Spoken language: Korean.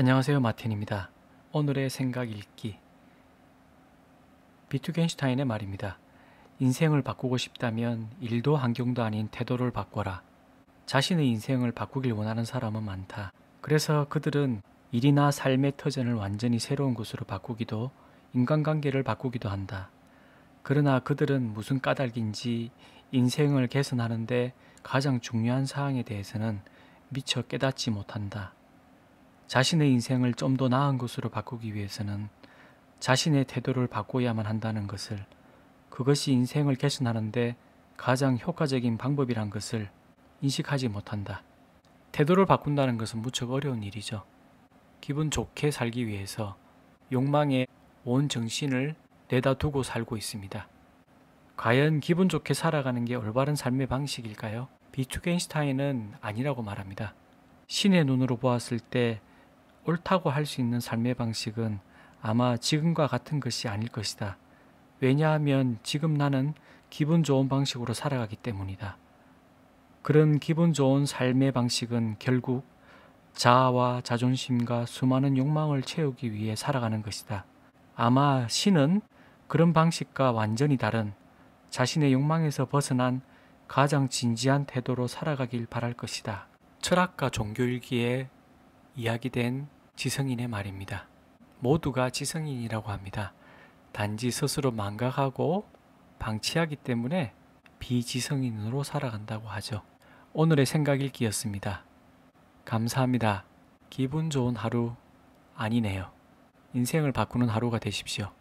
안녕하세요. 마틴입니다. 오늘의 생각 읽기. 비투겐슈타인의 말입니다. 인생을 바꾸고 싶다면 일도 환경도 아닌 태도를 바꿔라. 자신의 인생을 바꾸길 원하는 사람은 많다. 그래서 그들은 일이나 삶의 터전을 완전히 새로운 곳으로 바꾸기도 인간관계를 바꾸기도 한다. 그러나 그들은 무슨 까닭인지 인생을 개선하는데 가장 중요한 사항에 대해서는 미처 깨닫지 못한다. 자신의 인생을 좀 더 나은 것으로 바꾸기 위해서는 자신의 태도를 바꿔야만 한다는 것을 그것이 인생을 개선하는데 가장 효과적인 방법이란 것을 인식하지 못한다. 태도를 바꾼다는 것은 무척 어려운 일이죠. 기분 좋게 살기 위해서 욕망에 온 정신을 내다두고 살고 있습니다. 과연 기분 좋게 살아가는 게 올바른 삶의 방식일까요? 비투겐슈타인은 아니라고 말합니다. 신의 눈으로 보았을 때 옳다고 할 수 있는 삶의 방식은 아마 지금과 같은 것이 아닐 것이다. 왜냐하면 지금 나는 기분 좋은 방식으로 살아가기 때문이다. 그런 기분 좋은 삶의 방식은 결국 자아와 자존심과 수많은 욕망을 채우기 위해 살아가는 것이다. 아마 신은 그런 방식과 완전히 다른 자신의 욕망에서 벗어난 가장 진지한 태도로 살아가길 바랄 것이다. 철학과 종교일기에 이야기된 지성인의 말입니다. 모두가 지성인이라고 합니다. 단지 스스로 망각하고 방치하기 때문에 비지성인으로 살아간다고 하죠. 오늘의 생각 일기였습니다 감사합니다. 기분 좋은 하루 아니네요. 인생을 바꾸는 하루가 되십시오.